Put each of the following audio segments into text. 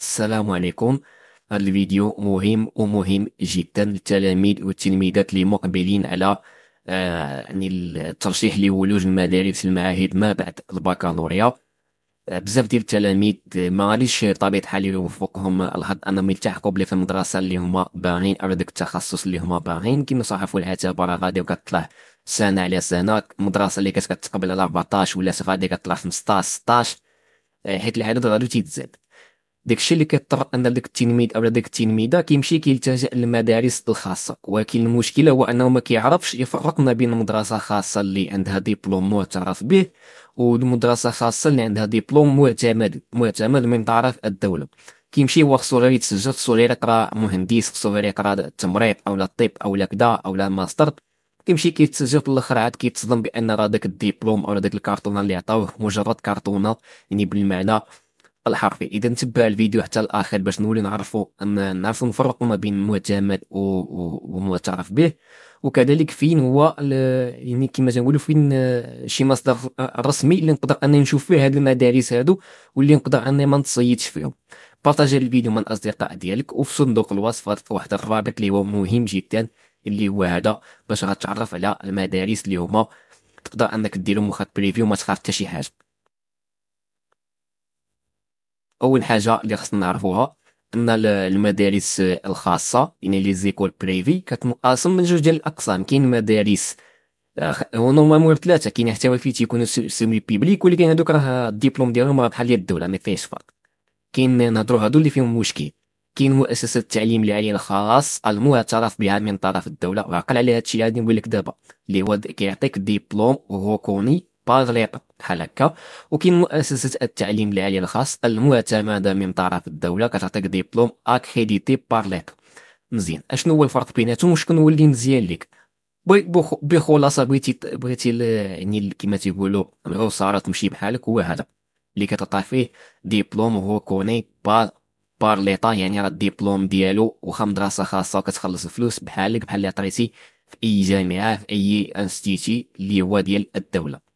السلام عليكم هذا الفيديو مهم ومهم جدا للتلاميذ والتلميذات اللي مقبلين على آه، يعني الترشيح لولوج المدارس المعاهد ما بعد البكالوريا آه، بزاف ديال التلاميذ ما غاديش طبيعة الحال يوفقهم الحظ انهم يلتحقوا بلي في المدرسه اللي هما باغين او داك التخصص اللي هما باغين كيما صحفوا العتبه راه غادي وكتطلع سنه على سنه المدرسه اللي كانت كتقبل على 14 ولا صافي غادي كطلع 15 16 إيه، حيت العدد غادي تيتزاد داكشي اللي كيضطر ان داك التلميذ او داك التلميذه كيمشي كيلتجا للمدارس الخاصه ولكن المشكله هو انه ما كيعرفش يفرق ما بين مدرسه خاصه اللي عندها ديبلوم معترف به والمدرسه خاصه اللي عندها ديبلوم معتمد معتمد من طرف الدوله كيمشي هو خصو غير يتسجل خصو غير يقرا مهندس خصو غير يقرا التمريض او الطب او كدا او ماستر كيمشي كيتسجل في الاخر عاد كيتصدم بان راه داك الدبلوم او داك الكارطونه اللي عطاوه مجرد كارطونه يعني بالمعنى الحرفي اذا تبع الفيديو حتى الاخر باش نولي نعرفوا نعرفوا نفرقوا ما بين معتمد ومعترف به وكذلك فين هو يعني كما تنقولوا فين شي مصدر رسمي اللي نقدر انني نشوف فيه هاد المدارس هادو واللي نقدر انني ما نتصيدش فيهم بارطاجي الفيديو مع الاصدقاء ديالك وفي صندوق الوصف واحد الرابط اللي هو مهم جدا اللي هو هذا باش غتعرف على المدارس اللي هما تقدر انك لهم واحد بريفيو ما تخاف حتى شي حاجه اول حاجه اللي خصنا نعرفوها ان المدارس الخاصه يعني لي زيكول بريفي كتنقسم من جوج ديال الاقسام كاين مدارس آه، هو نورمالمون ثلاثه كاين حتى فيه تيكونوا سيمي بيبليك ولكن هادوك راه الدبلوم ديالهم راه بحال ديال الدوله ما فيهش فرق كاين نهضرو هادو اللي فيهم مشكل كاين مؤسسة التعليم العالي الخاص المعترف بها من طرف الدوله وعقل على هذا الشيء غادي نقول لك دابا اللي هو كيعطيك ديبلوم غوكوني بار ليطا بحال هكا وكاين مؤسسه التعليم العالي الخاص المعتمده من طرف الدوله كتعطيك ديبلوم اكريديتي بار ليطا مزيان اشنو هو الفرق بيناتهم وشكون هو اللي مزيان ليك بخلاصه بغيتي بغيتي يعني كيما تيقولوا العصاره تمشي بحالك هو هذا اللي كتعطى فيه ديبلوم غوكوني بار بار ليطا يعني راه الدبلوم ديالو واخا مدرسه خاصه وكتخلص الفلوس بحالك بحال اللي عطريتي في اي جامعه في اي انستيتي اللي هو ديال الدوله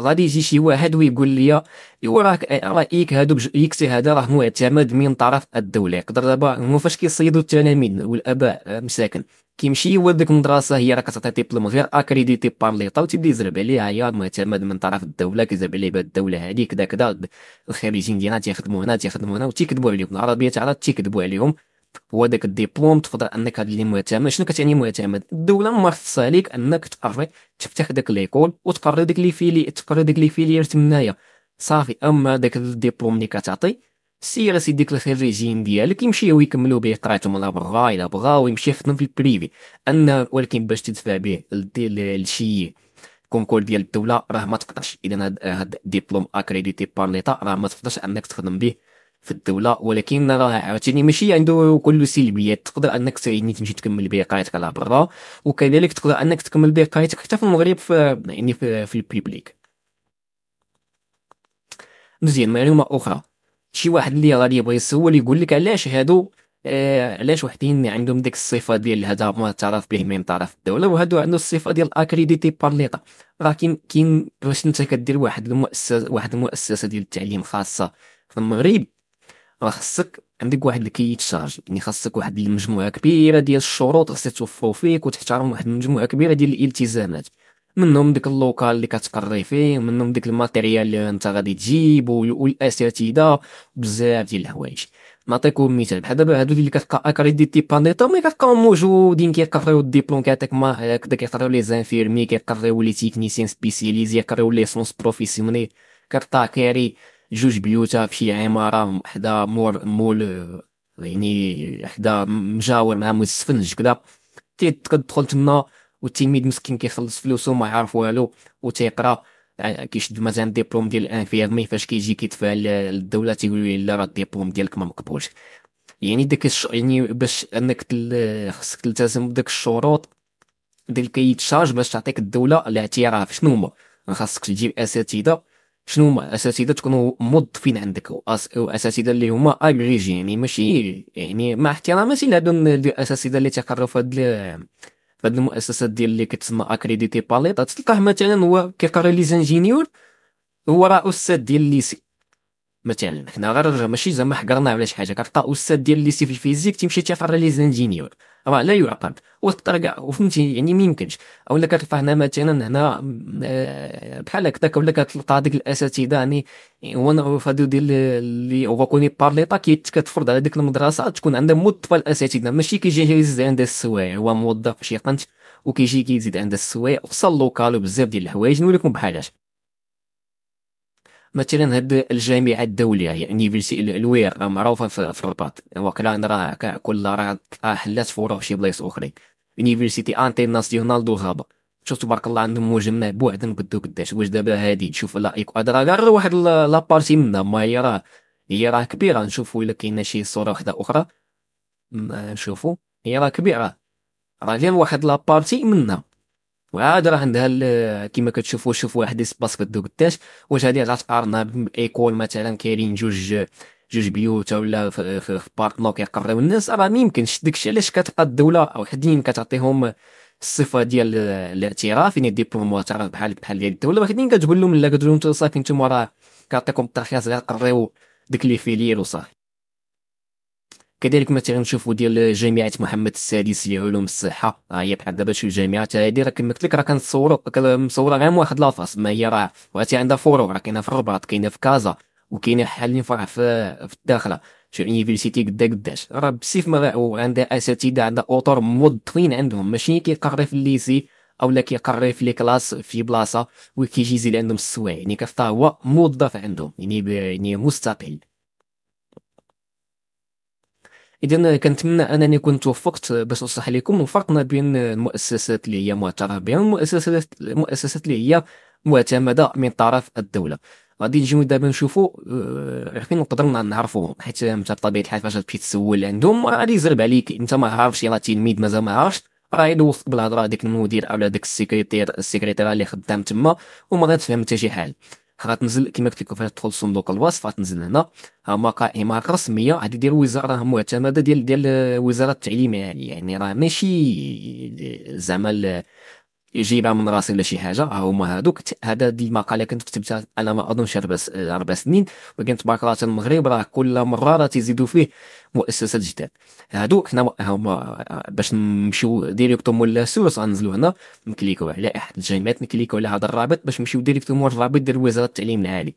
غادي يجي شي واحد ويقول لي ايوا راك رايك هادو بجويكتي هذا راه معتمد من طرف الدوله يقدر دابا هما فاش كيصيدوا التلاميذ والاباء آه، مساكن كيمشي هو ديك المدرسه هي راه كتعطي ديبلوم غير اكريديتي بار ليطا وتبدا يزرب عليها هي معتمد من طرف الدوله كيزرب عليه بهاد الدوله هادي كدا كدا الخريجين ديالنا تيخدموا هنا تيخدموا هنا وتيكذبوا عليهم العربيه تاع تيكذبوا عليهم هو داك الدبلوم تفضل انك اللي معتمد شنو كتعني معتمد الدوله ما خصها عليك انك تقري تفتح داك ليكول وتقري داك لي فيلي تقري داك لي فيلي تمنايا صافي اما داك الدبلوم اللي كتعطي سير سي ديك الخريجين ديالك يمشيو ويكملوا به قرايتهم لا بغا الا بغا ويمشي يخدم في البريفي ان ولكن باش تدفع به لشي كونكور ديال الدوله راه ما تقدرش اذا هاد الدبلوم اكريديتي بار ليطا راه ما تقدرش انك تخدم به في الدوله ولكن راه عاوتاني ماشي عنده كل سلبيات تقدر انك يعني تمشي تكمل بها قرايتك على برا وكذلك تقدر انك تكمل بها قرايتك حتى في المغرب في يعني في, في البيبليك مزيان معلومه اخرى شي واحد اللي غادي يبغي يسول يقول لك علاش هادو آه علاش وحدين عندهم ديك الصفه ديال هذا ما تعرف به من طرف الدوله وهادو عنده الصفه ديال اكريديتي بارليطا راه كاين كاين باش انت كدير واحد المؤسسه واحد المؤسسه ديال التعليم خاصه في المغرب راه خصك عندك واحد الكي تشارجي يعني خاصك واحد المجموعه كبيره ديال الشروط خاصك توفروا فيك وتحترم واحد المجموعه كبيره ديال الالتزامات منهم ديك اللوكال اللي كتقري فيه منهم ديك الماتيريال اللي انت غادي تجيب والاساتذه بزاف ديال الحوايج نعطيكم مثال بحال دابا هادو اللي كتلقى اكريديتي بانيتا مي كتلقاو موجودين كيقريو الدبلوم كيعطيك ما هكدا كيقريو لي زانفيرمي كيقريو لي تيكنيسيان سبيسياليزي كيقريو ليسونس بروفيسيونيل كتلقى كاري جوج بيوتا في عماره حدا مول مول يعني حدا مجاور مع مستفنج كدا تدخل تما والتلميذ مسكين كيخلص فلوسو ما يعرف والو و تيقرا يعني كيشد مثلا ديبلوم ديال الانفيرمي فاش كيجي كيدفع للدوله تيقول لا راه الديبلوم ديالك ما مقبولش يعني داك الش... يعني باش انك تل... خصك تلتزم بداك الشروط ديال كيتشارج باش تعطيك الدوله الاعتراف شنو هما خاصك تجيب اساتذه شنو هما اساتذه تكونوا موظفين عندك واساتذه اللي هما اجريجي يعني ماشي يعني مع احتراماتي لهادو الاساتذه اللي تيقراو في هاد في هاد المؤسسات ديال اللي كتسمى اكريديتي باليطا تلقاه مثلا هو كيقرا لي زانجينيور هو راه استاذ ديال الليسي مثلا حنا غير ماشي زعما حقرنا على شي حاجه كتلقى استاذ ديال لي في الفيزيك تيمشي تيفرى لي زانجينيور راه لا يعقل والطرقع وفهمتي يعني ما يمكنش اولا كتلقى هنا مثلا هنا آه، بحال هكذاك ولا كتلقى هذيك الاساتذه يعني وانا فادو ديال اللي هو كوني بار ليطا كتفرض على ديك المدرسه تكون عندها موظف الاساتذه ماشي كيجي يزيد عندها السوايع هو موظف شي قنت وكيجي كيزيد عندها السوايع وصل لوكال وبزاف ديال الحوايج نوريكم بحالاش مثلا هاد الجامعه الدوليه يعني بلسي الوير آه، راه معروفه في الرباط وكلا راه كاع كل راه حلات فروع شي بلايص اخرين يونيفرسيتي انترناسيونال دو غابه شوف تبارك الله عندهم مجمع بعد قدو قداش واش دابا هادي تشوف لا ايكو هاد راه غير واحد لابارتي منها ما هي راه هي راه كبيره نشوفو الا كاينه شي صوره وحده اخرى آه، نشوفو هي راه كبيره راه غير واحد لابارتي منها وعاد راه عندها آه، كيما كتشوفوا شوف واحد سباس الدوك قداش واش هادي غتقارنها بايكول مثلا كاينين جوج جوج بيوت ولا في, بارك نو كيقراو الناس راه ممكن داكشي علاش كتبقى الدوله او حدين كتعطيهم الصفه ديال آه، الاعتراف يعني الدبلوم معترف بحال بحال ديال الدوله ولكن كتقول لهم لا كتقول لهم صافي انتم راه كنعطيكم الترخيص غير قريو ديك لي فيلير وصافي كذلك مثلا نشوفوا ديال جامعه محمد السادس لعلوم الصحه راه هي بحال دابا شي جامعات هادي راه كما قلت لك راه كنصوروا مصوره غير واحد لافاس ما هي راه وعرفتي عندها فروع راه كاينه في الرباط كاينه في كازا وكاينه حاليا فرع في, في الداخله شي يونيفرسيتي قدا قداش راه بسيف ما عندها اساتذه عندها اوتور موظفين عندهم ماشي كيقري في الليسي اولا كيقري في لي كلاس في بلاصه وكيجي يزيد عندهم السوايع يعني كفتا هو موظف عندهم يعني يعني مستقل اذا كنتمنى انني كنت وفقت باش نصح لكم الفرق ما بين المؤسسات اللي هي معترف بها والمؤسسات المؤسسات اللي هي معتمده من طرف الدوله غادي نجيو دابا نشوفو آه، فين نقدر نعرفوهم حيت انت بطبيعه الحال فاش تمشي تسول عندهم غادي يزرب عليك انت ما عارفش يلاه تلميذ مازال ما عارفش راه يدوسك بالهضره هذيك المدير او داك السكرتير السكرتيره اللي خدام تما وما غاتفهم حتى شي حاجه غتنزل كما قلت لكم فاش تدخل صندوق الوصف غتنزل هنا هما قائمه رسميه غادي ديال وزاره معتمده ديال ديال وزاره التعليم يعني يعني راه ماشي زعما يجيبها من راسي ولا شي حاجه ها هما هادوك هذا دي المقاله كنت كتبتها انا ما اظنش اربع اربع سنين ولكن تبارك الله المغرب راه كل مره راه تيزيدوا فيه مؤسسات جداد هادوك حنا هما باش نمشيو ديريكتومون لا سورس غنزلو هنا نكليكو على احد الجامعات نكليكو على هذا الرابط باش نمشيو ديريكتومون الرابط ديال وزاره التعليم العالي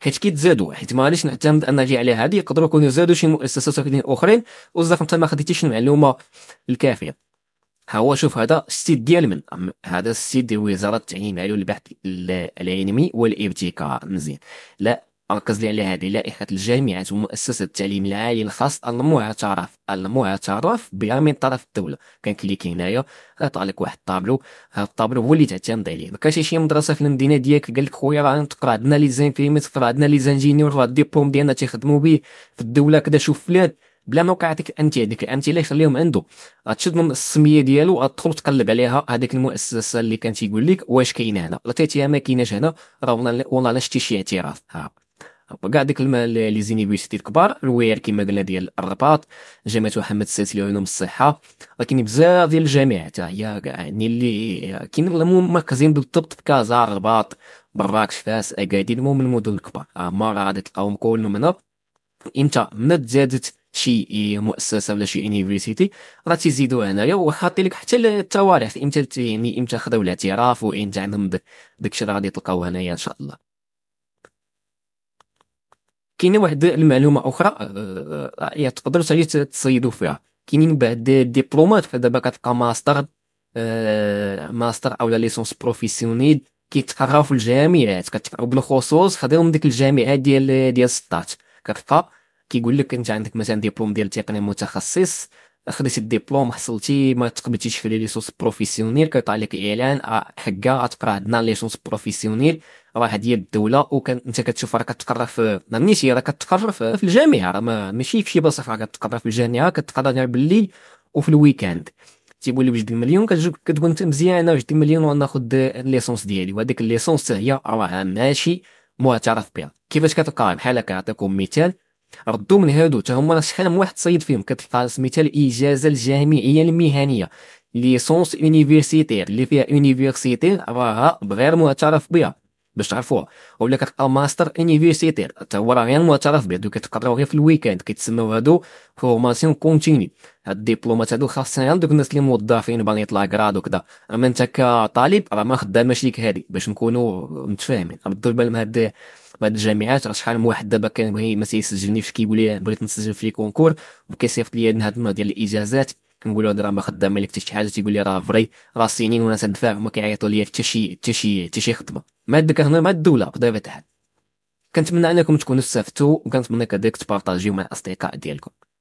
حيت كيتزادوا حيت ما غاديش نعتمد ان اجي على هذه يقدروا يكونوا زادوا شي مؤسسات اخرين وزاف انت ما خديتيش المعلومه الكافيه ها هو شوف هذا السيت ديال من هذا السيت ديال وزاره التعليم العالي والبحث العلمي والابتكار مزيان لا ركز لي على هذه لائحه الجامعات ومؤسسه التعليم العالي الخاص المعترف المعترف بها من طرف الدوله كان كليك هنايا غيطلع لك واحد الطابلو هذا الطابلو هو اللي تعتمد عليه ما كانش شي مدرسه في المدينه ديالك قال لك خويا راه تقرا عندنا لي تقرا عندنا لي زانجينيور راه ديالنا تيخدموا به في الدوله كذا شوف فلان بلا ما وقعتك انت هذيك الامثله يخليهم عنده غتشد من السميه ديالو غتدخل تقلب عليها هذيك المؤسسه اللي كان تيقول لك واش كاينه هنا لقيتيها ما كايناش هنا راه والله لا شتي شي اعتراف ها كاع ديك لي زينيفيسيتي الكبار الوير كما قلنا ديال الرباط جامعه محمد السادس لعلوم الصحه ولكن بزاف ديال الجامعات هي كاع يعني اللي كاين مركزين بالضبط في كازا الرباط مراكش فاس اكادير المهم المدن الكبار هما راه غادي تلقاهم كلهم هنا امتى ما تزادت شي مؤسسه ولا شي يونيفرسيتي راه تيزيدو هنايا وحاطي لك حتى التواريخ امتى يعني امتى خداو الاعتراف وامتى عندهم داكشي راه غادي تلقاوه هنايا ان شاء الله كاينه واحد المعلومه اخرى آه، آه، يا تقدر تجي تصيدوا فيها كاينين بعض الدبلومات فدابا كتلقى ماستر آه، ماستر ماستر لا ليسونس بروفيسيونيل كيتقراو في الجامعات كتقراو بالخصوص خداو ديك الجامعات ديال ديال السطات كتلقى كيقول لك انت عندك مثلا ديبلوم ديال تقني متخصص خديتي الدبلوم حصلتي ما تقبلتيش في لي ليسونس بروفيسيونيل كيطلع لك اعلان آه، حكا غتقرا عندنا ليسونس بروفيسيونيل راه ديال الدوله وكان انت كتشوف راه كتقرا في نيتي يعني راه كتقرا في, الجامعه راه ماشي في شي بلاصه راه كتقرا في الجامعه كتقرا غير بالليل وفي الويكاند تيقول لي بجوج المليون كتقول انت مزيانه بجوج المليون وناخذ الليسونس ديالي وهذيك الليسونس هي راه ماشي معترف بها كيفاش كتلقاها بحال هكا نعطيكم مثال ردوا من هادو حتى هما شحال من واحد صيد فيهم كتلقى سميتها الاجازه الجامعيه المهنيه ليسونس يونيفرسيتير اللي فيها يونيفرسيتير راها غير معترف بها باش تعرفوها ولا كتلقى ماستر يونيفرسيتير حتى هو راه غير معترف به دوك كتقراو غير في الويكاند كيتسماو هادو فورماسيون كونتيني هاد الدبلومات هادو خاصين غير دوك الناس اللي موظفين باغي يطلع كراد وكذا اما انت كطالب راه ما خداماش ليك هادي باش نكونوا متفاهمين ردوا البال من هاد بعض الجامعات راه شحال من واحد دابا كان بغي ما تيسجلنيش كيقول لي بغيت نسجل في لي كونكور وكيصيفط لي هاد ديال الاجازات كنقول له راه ما خدام لك حتى شي حاجه تيقول لي راه فري راه سنين وانا تندفع وما كيعيطوا لي حتى شي حتى شي حتى شي خطبه ما عندك هنا مع الدوله بطبيعه الحال كنتمنى انكم تكونوا استفدتوا وكنتمنى كذلك تبارطاجيو مع الاصدقاء ديالكم